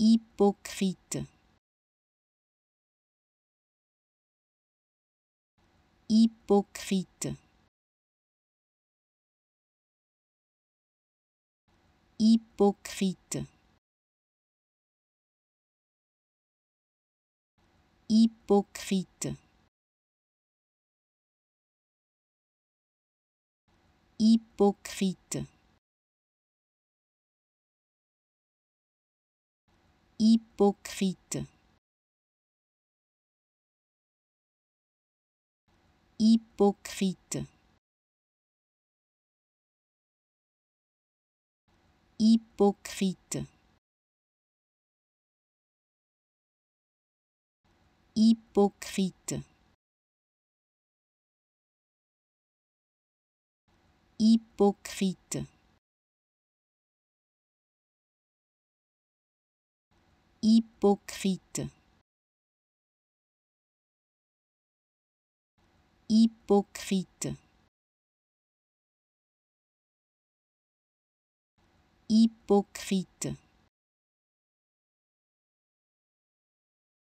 hypocrite hypocrite hypocrite hypocrite hypocrite hypocrite hypocrite hypocrite hypocrite hypocrite hypocrite, hypocrite, hypocrite.